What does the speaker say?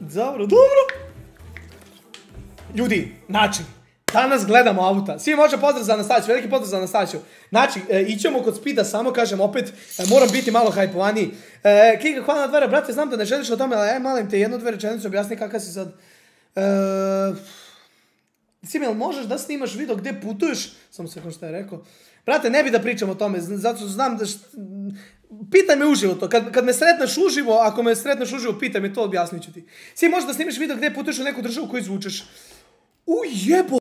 Dobro, dobro. Ljudi, znači, Danas gledamo auta. Svi može pozdrav za Anastasiju, veliki pozdrav za Anastasiju. Znači, e, ićemo kod Spida, samo kažem opet, e, moram biti malo hajpovaniji. E, Kika, hvala na dvere, brate, znam da ne želiš o tome, ali aj, e, malim te jednu dve rečenicu objasni kakva si sad. E, Simil, možeš da snimaš video gde putuješ? Samo se šta je rekao. Brate, ne bi da pričam o tome, zato što znam da št... Pitaj me uživo to. Kad, kad me sretneš uživo, ako me sretneš uživo, pitaj me to, objasnit ću ti. Svi možeš da snimiš video gde putuješ u neku državu koju izvučeš. U